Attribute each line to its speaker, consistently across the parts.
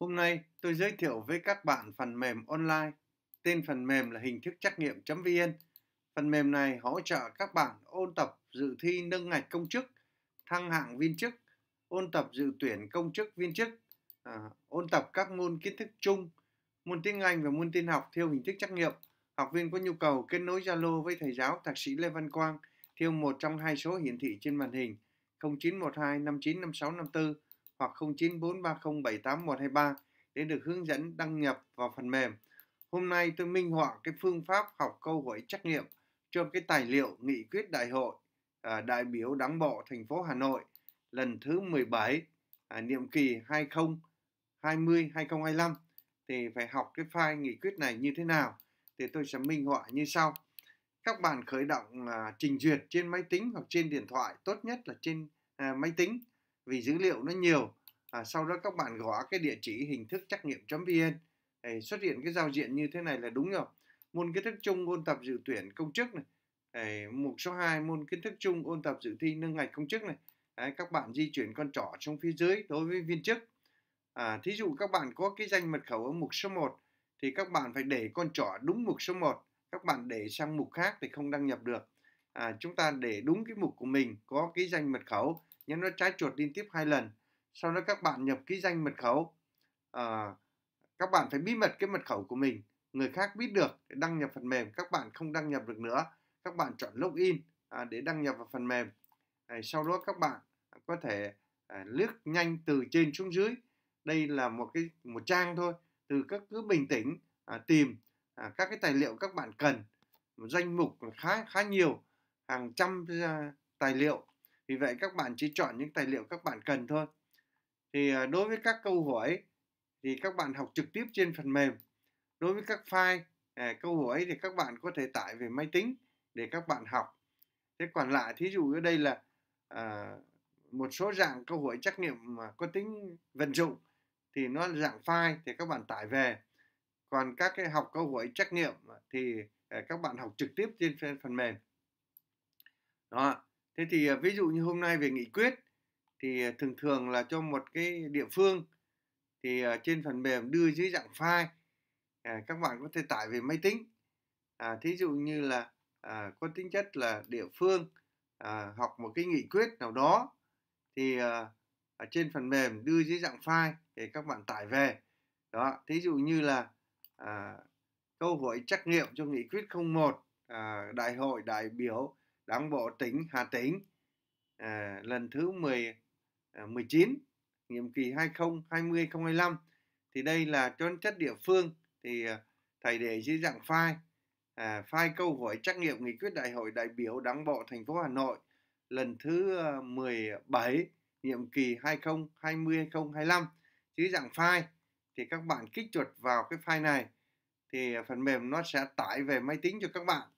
Speaker 1: Hôm nay tôi giới thiệu với các bạn phần mềm online. Tên phần mềm là hình thức trắc nghiệm.vn. Phần mềm này hỗ trợ các bạn ôn tập dự thi nâng ngạch công chức, thăng hạng viên chức, ôn tập dự tuyển công chức viên chức, à, ôn tập các môn kiến thức chung, môn tiếng Anh và môn tin học theo hình thức trắc nghiệm. Học viên có nhu cầu kết nối Zalo với thầy giáo thạc sĩ Lê Văn Quang theo một trong hai số hiển thị trên màn hình 0912 595654 hoặc 0943078123 để được hướng dẫn đăng nhập vào phần mềm. Hôm nay tôi minh họa cái phương pháp học câu hỏi trắc nghiệm cho cái tài liệu nghị quyết đại hội à, đại biểu Đảng bộ thành phố Hà Nội lần thứ 17 à, nhiệm kỳ 2020-2025 thì phải học cái file nghị quyết này như thế nào thì tôi sẽ minh họa như sau. Các bạn khởi động à, trình duyệt trên máy tính hoặc trên điện thoại, tốt nhất là trên à, máy tính vì dữ liệu nó nhiều à, sau đó các bạn gõ cái địa chỉ hình thức trắc nghiệm vn để xuất hiện cái giao diện như thế này là đúng rồi môn kiến thức chung ôn tập dự tuyển công chức này để mục số 2 môn kiến thức chung ôn tập dự thi nâng ngạch công chức này Đấy, các bạn di chuyển con trỏ trong phía dưới đối với viên chức à, thí dụ các bạn có cái danh mật khẩu ở mục số 1 thì các bạn phải để con trỏ đúng mục số 1 các bạn để sang mục khác thì không đăng nhập được à, chúng ta để đúng cái mục của mình có cái danh mật khẩu nhấn nó trái chuột liên tiếp hai lần sau đó các bạn nhập ký danh mật khẩu à, các bạn phải bí mật cái mật khẩu của mình người khác biết được để đăng nhập phần mềm các bạn không đăng nhập được nữa các bạn chọn login à, để đăng nhập vào phần mềm à, sau đó các bạn có thể à, lướt nhanh từ trên xuống dưới đây là một cái một trang thôi từ các cứ bình tĩnh à, tìm à, các cái tài liệu các bạn cần một danh mục khá khá nhiều hàng trăm à, tài liệu vì vậy các bạn chỉ chọn những tài liệu các bạn cần thôi thì à, đối với các câu hỏi thì các bạn học trực tiếp trên phần mềm đối với các file à, câu hỏi thì các bạn có thể tải về máy tính để các bạn học thế còn lại thí dụ ở đây là à, một số dạng câu hỏi trắc nghiệm mà có tính vận dụng thì nó là dạng file thì các bạn tải về còn các cái học câu hỏi trắc nghiệm thì à, các bạn học trực tiếp trên phần mềm đó thế thì à, ví dụ như hôm nay về nghị quyết thì à, thường thường là cho một cái địa phương thì à, trên phần mềm đưa dưới dạng file các bạn có thể tải về máy tính à, thí dụ như là à, có tính chất là địa phương à, học một cái nghị quyết nào đó thì à, ở trên phần mềm đưa dưới dạng file để các bạn tải về đó thí dụ như là à, câu hỏi trắc nghiệm cho nghị quyết 01 à, đại hội đại biểu Đảng bộ tỉnh Hà Tĩnh à, lần thứ 10 à, 19 nhiệm kỳ 2020 2025 thì đây là cho chất địa phương thì à, thầy để dưới dạng file à, file câu hỏi trắc nghiệm nghị quyết đại hội đại biểu Đảng bộ thành phố Hà Nội lần thứ 17 à, nhiệm kỳ 2020-2025 dưới dạng file thì các bạn kích chuột vào cái file này thì phần mềm nó sẽ tải về máy tính cho các bạn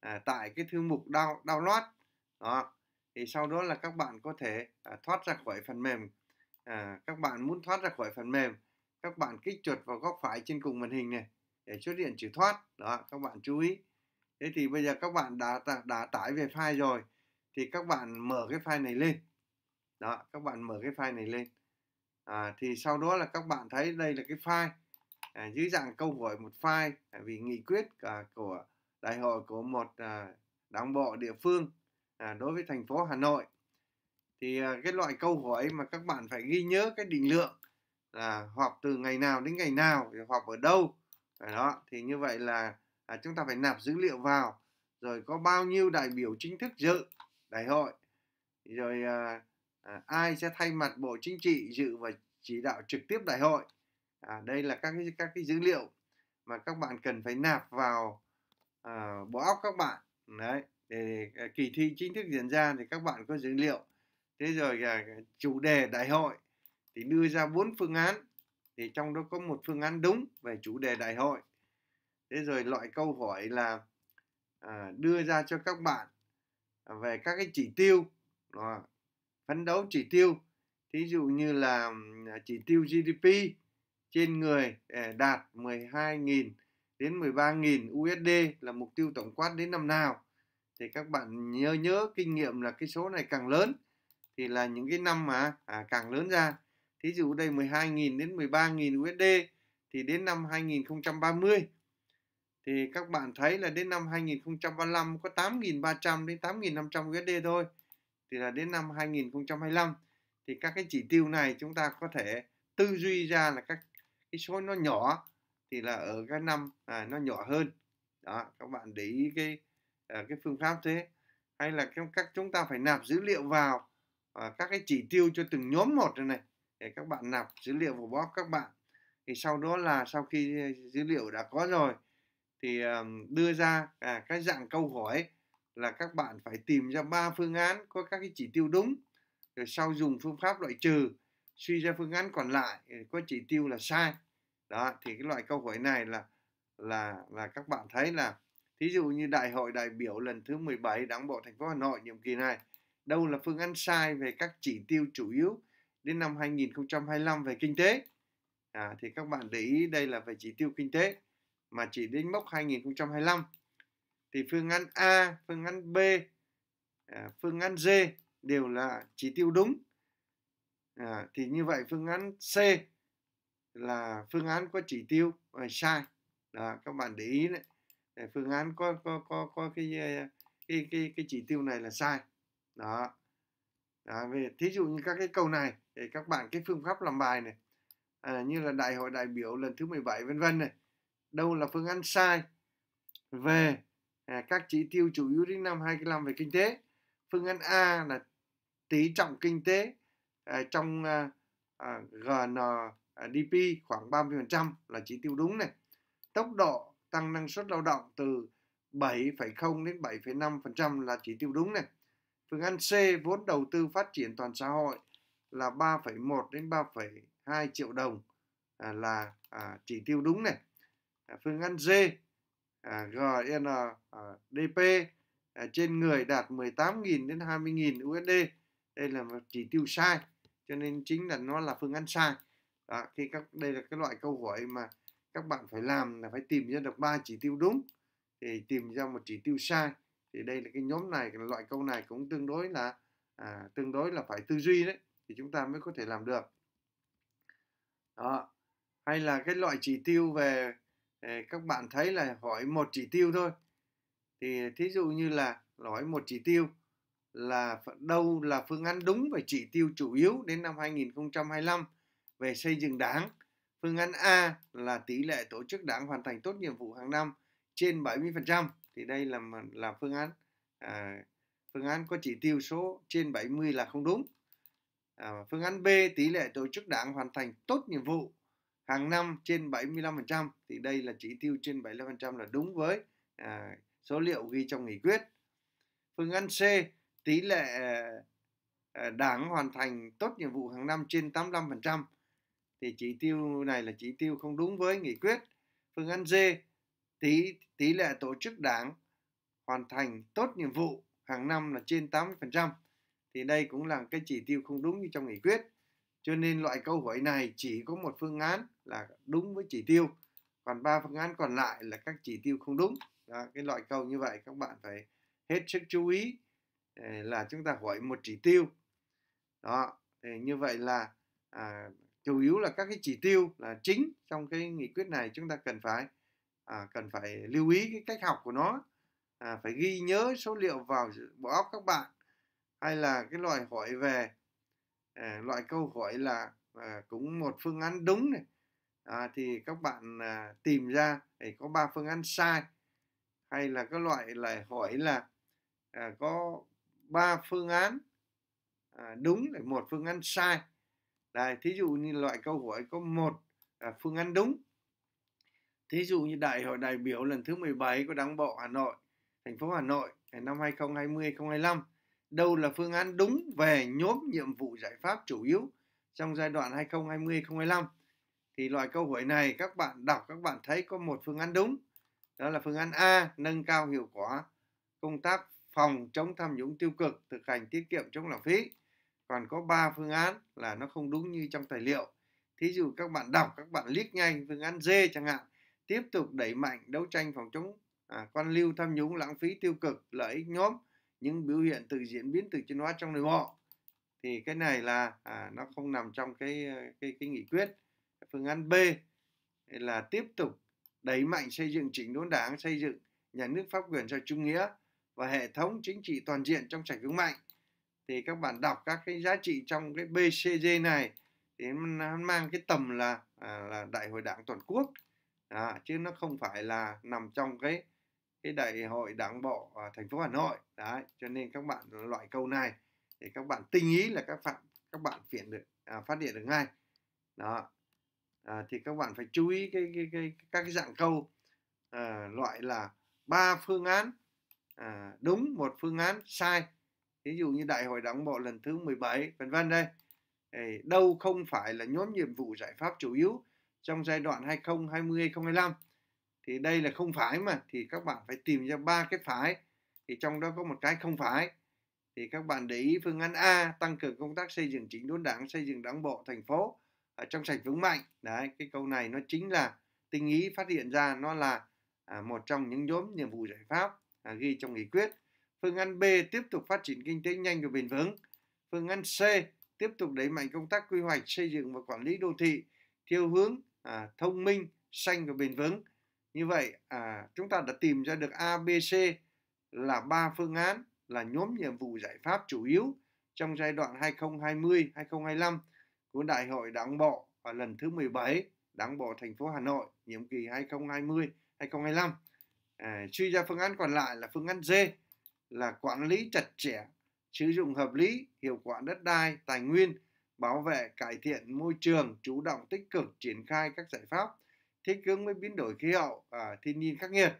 Speaker 1: à, tại cái thư mục download đó thì sau đó là các bạn có thể à, thoát ra khỏi phần mềm à, các bạn muốn thoát ra khỏi phần mềm các bạn kích chuột vào góc phải trên cùng màn hình này để xuất hiện chữ thoát đó các bạn chú ý thế thì bây giờ các bạn đã đã tải về file rồi thì các bạn mở cái file này lên đó các bạn mở cái file này lên à, thì sau đó là các bạn thấy đây là cái file à, dưới dạng câu hỏi một file à, vì nghị quyết à, của đại hội của một à, đảng bộ địa phương à, đối với thành phố Hà Nội thì à, cái loại câu hỏi mà các bạn phải ghi nhớ cái định lượng là họp từ ngày nào đến ngày nào họp ở đâu phải à, đó thì như vậy là à, chúng ta phải nạp dữ liệu vào rồi có bao nhiêu đại biểu chính thức dự đại hội rồi à, à, ai sẽ thay mặt bộ chính trị dự và chỉ đạo trực tiếp đại hội à, đây là các cái, các cái dữ liệu mà các bạn cần phải nạp vào à, bộ óc các bạn đấy để à, kỳ thi chính thức diễn ra thì các bạn có dữ liệu thế rồi à, chủ đề đại hội thì đưa ra bốn phương án thì trong đó có một phương án đúng về chủ đề đại hội thế rồi loại câu hỏi là à, đưa ra cho các bạn về các cái chỉ tiêu đó, phấn đấu chỉ tiêu thí dụ như là à, chỉ tiêu GDP trên người à, đạt 12.000 đến 13.000 USD là mục tiêu tổng quát đến năm nào thì các bạn nhớ nhớ kinh nghiệm là cái số này càng lớn thì là những cái năm mà à, càng lớn ra thí dụ đây 12.000 đến 13.000 USD thì đến năm 2030 thì các bạn thấy là đến năm 2035 có 8.300 đến 8.500 USD thôi thì là đến năm 2025 thì các cái chỉ tiêu này chúng ta có thể tư duy ra là các cái số nó nhỏ thì là ở cái năm à, nó nhỏ hơn đó các bạn để ý cái à, cái phương pháp thế hay là các chúng ta phải nạp dữ liệu vào à, các cái chỉ tiêu cho từng nhóm một rồi này để các bạn nạp dữ liệu vào box các bạn thì sau đó là sau khi à, dữ liệu đã có rồi thì um, đưa ra à, cái dạng câu hỏi là các bạn phải tìm ra ba phương án có các cái chỉ tiêu đúng rồi sau dùng phương pháp loại trừ suy ra phương án còn lại có chỉ tiêu là sai đó thì cái loại câu hỏi này là là là các bạn thấy là thí dụ như đại hội đại biểu lần thứ 17 đảng bộ thành phố Hà Nội nhiệm kỳ này đâu là phương án sai về các chỉ tiêu chủ yếu đến năm 2025 về kinh tế à, thì các bạn để ý đây là về chỉ tiêu kinh tế mà chỉ đến mốc 2025 thì phương án A, phương án B, à, phương án D đều là chỉ tiêu đúng à, thì như vậy phương án C là phương án có chỉ tiêu là ờ, sai đó, các bạn để ý đấy phương án có có có có cái ờ, cái cái cái chỉ tiêu này là sai đó, đó về thí dụ như các cái câu này để các bạn cái phương pháp làm bài này à, như là đại hội đại biểu lần thứ 17 vân vân này đâu là phương án sai về à, các chỉ tiêu chủ yếu đến năm 2025 về kinh tế phương án A là tỷ trọng kinh tế à, trong à, à, GN À, DP khoảng 30% là chỉ tiêu đúng này. Tốc độ tăng năng suất lao động từ 7,0 đến 7,5% là chỉ tiêu đúng này. Phương án C vốn đầu tư phát triển toàn xã hội là 3,1 đến 3,2 triệu đồng à, là à, chỉ tiêu đúng này. phương án D à, GNDP à, trên người đạt 18.000 đến 20.000 USD. Đây là một chỉ tiêu sai cho nên chính là nó là phương án sai đó, khi các đây là cái loại câu hỏi mà các bạn phải làm là phải tìm ra được ba chỉ tiêu đúng thì tìm ra một chỉ tiêu sai thì đây là cái nhóm này cái loại câu này cũng tương đối là à, tương đối là phải tư duy đấy thì chúng ta mới có thể làm được đó hay là cái loại chỉ tiêu về à, các bạn thấy là hỏi một chỉ tiêu thôi thì thí dụ như là hỏi một chỉ tiêu là đâu là phương án đúng về chỉ tiêu chủ yếu đến năm 2025 về xây dựng đảng. Phương án A là tỷ lệ tổ chức đảng hoàn thành tốt nhiệm vụ hàng năm trên 70% thì đây là là phương án à, phương án có chỉ tiêu số trên 70 là không đúng. À, phương án B tỷ lệ tổ chức đảng hoàn thành tốt nhiệm vụ hàng năm trên 75% thì đây là chỉ tiêu trên 75% là đúng với à, số liệu ghi trong nghị quyết. Phương án C tỷ lệ à, đảng hoàn thành tốt nhiệm vụ hàng năm trên 85% thì chỉ tiêu này là chỉ tiêu không đúng với nghị quyết. Phương án D, tỷ tỷ lệ tổ chức đảng hoàn thành tốt nhiệm vụ hàng năm là trên 80%. Thì đây cũng là cái chỉ tiêu không đúng như trong nghị quyết. Cho nên loại câu hỏi này chỉ có một phương án là đúng với chỉ tiêu, còn ba phương án còn lại là các chỉ tiêu không đúng. Đó, cái loại câu như vậy các bạn phải hết sức chú ý ờ, là chúng ta hỏi một chỉ tiêu. Đó, thì như vậy là à, chủ yếu là các cái chỉ tiêu là chính trong cái nghị quyết này chúng ta cần phải à, cần phải lưu ý cái cách học của nó à, phải ghi nhớ số liệu vào bộ óc các bạn hay là cái loại hỏi về à, loại câu hỏi là à, cũng một phương án đúng này à, thì các bạn à, tìm ra để có ba phương án sai hay là các loại lại hỏi là à, có ba phương án à, đúng để một phương án sai đây, thí dụ như loại câu hỏi có một à, phương án đúng. Thí dụ như đại hội đại biểu lần thứ 17 của Đảng bộ Hà Nội, thành phố Hà Nội năm 2020-2025, đâu là phương án đúng về nhóm nhiệm vụ giải pháp chủ yếu trong giai đoạn 2020-2025? Thì loại câu hỏi này các bạn đọc các bạn thấy có một phương án đúng. Đó là phương án A, nâng cao hiệu quả công tác phòng chống tham nhũng tiêu cực, thực hành tiết kiệm chống lãng phí còn có 3 phương án là nó không đúng như trong tài liệu thí dụ các bạn đọc các bạn liếc ngay phương án D chẳng hạn tiếp tục đẩy mạnh đấu tranh phòng chống à, quan lưu tham nhũng lãng phí tiêu cực lợi ích nhóm những biểu hiện từ diễn biến từ chuyên hóa trong nội bộ thì cái này là à, nó không nằm trong cái ờ, cái cái nghị quyết phương án B là tiếp tục đẩy mạnh xây dựng chỉnh đốn đảng xây dựng nhà nước pháp quyền cho trung nghĩa và hệ thống chính trị toàn diện trong sạch vững mạnh thì các bạn đọc các cái giá trị trong cái BCG này thì nó mang cái tầm là à, là đại hội đảng toàn quốc à, chứ nó không phải là nằm trong cái cái đại hội đảng bộ ở à, thành phố Hà Nội đấy cho nên các bạn loại câu này thì các bạn tinh ý là các bạn các bạn phiền được à, phát hiện được ngay đó à, thì các bạn phải chú ý cái, cái, cái các cái dạng câu à, loại là ba phương án à, đúng một phương án sai ví dụ như đại hội đảng bộ lần thứ 17 vân vân đây đâu không phải là nhóm nhiệm vụ giải pháp chủ yếu trong giai đoạn 2020 2025 thì đây là không phải mà thì các bạn phải tìm ra ba cái phải thì trong đó có một cái không phải thì các bạn để ý phương án A tăng cường công tác xây dựng chính đốn đảng xây dựng đảng bộ thành phố ở trong sạch vững mạnh đấy cái câu này nó chính là tinh ý phát hiện ra nó là à, một trong những nhóm nhiệm vụ giải pháp à, ghi trong nghị quyết Phương án B tiếp tục phát triển kinh tế nhanh và bền vững. Phương án C tiếp tục đẩy mạnh công tác quy hoạch, xây dựng và quản lý đô thị theo hướng à, thông minh, xanh và bền vững. Như vậy à, chúng ta đã tìm ra được A, B, C là ba phương án là nhóm nhiệm vụ giải pháp chủ yếu trong giai đoạn 2020-2025 của Đại hội Đảng bộ và lần thứ 17 Đảng bộ thành phố Hà Nội nhiệm kỳ 2020-2025. À, suy ra phương án còn lại là phương án D là quản lý chặt chẽ, sử dụng hợp lý, hiệu quả đất đai, tài nguyên, bảo vệ, cải thiện môi trường, chủ động tích cực triển khai các giải pháp thích ứng với biến đổi khí hậu, à, thiên nhiên khắc nghiệt.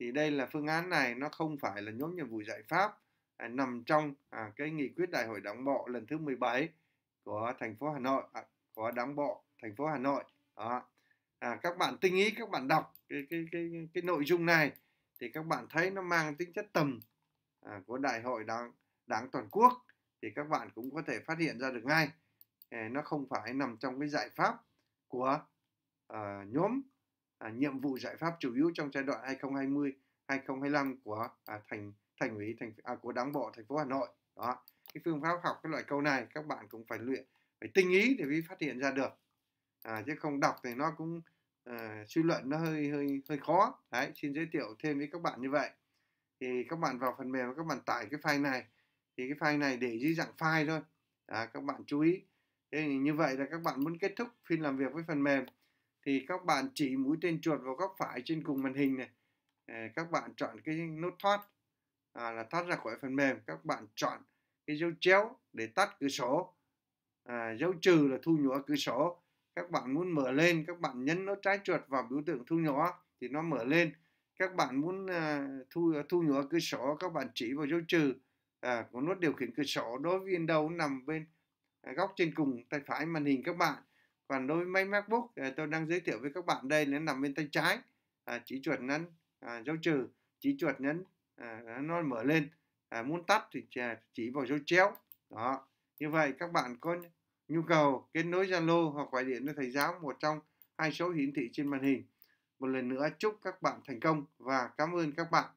Speaker 1: Thì đây là phương án này nó không phải là nhóm nhiệm vụ giải pháp à, nằm trong à, cái nghị quyết đại hội đảng bộ lần thứ 17 của thành phố Hà Nội, à, của đảng bộ thành phố Hà Nội. Đó. À, các bạn tinh ý, các bạn đọc cái, cái, cái, cái nội dung này thì các bạn thấy nó mang tính chất tầm À, của đại hội đảng đảng toàn quốc thì các bạn cũng có thể phát hiện ra được ngay à, nó không phải nằm trong cái giải pháp của à, nhóm à, nhiệm vụ giải pháp chủ yếu trong giai đoạn 2020 2025 của à, thành thành ủy thành à, của đảng bộ thành phố Hà Nội đó cái phương pháp học cái loại câu này các bạn cũng phải luyện phải tinh ý để mới phát hiện ra được à, chứ không đọc thì nó cũng à, suy luận nó hơi hơi hơi khó đấy xin giới thiệu thêm với các bạn như vậy thì các bạn vào phần mềm các bạn tải cái file này thì cái file này để dưới dạng file thôi à, các bạn chú ý thế thì như vậy là các bạn muốn kết thúc phiên làm việc với phần mềm thì các bạn chỉ mũi tên chuột vào góc phải trên cùng màn hình này à, các bạn chọn cái nút thoát à, là thoát ra khỏi phần mềm các bạn chọn cái dấu chéo để tắt cửa sổ à, dấu trừ là thu nhỏ cửa sổ các bạn muốn mở lên các bạn nhấn nút trái chuột vào biểu tượng thu nhỏ thì nó mở lên các bạn muốn uh, thu ờ, thu nhỏ cửa sổ các bạn chỉ vào dấu trừ à, của nút điều khiển cửa sổ đối với đầu nằm bên à, góc trên cùng tay phải màn hình các bạn còn đối với máy MacBook à, tôi đang giới thiệu với các bạn đây nó nằm bên tay trái à, chỉ chuột nhấn à, dấu trừ chỉ chuột nhấn à, nó mở lên à, muốn tắt thì à, chỉ vào dấu chéo đó như vậy các bạn có nhu cầu kết nối Zalo hoặc gọi điện cho thầy giáo một trong hai số hiển thị trên màn hình một lần nữa chúc các bạn thành công và cảm ơn các bạn.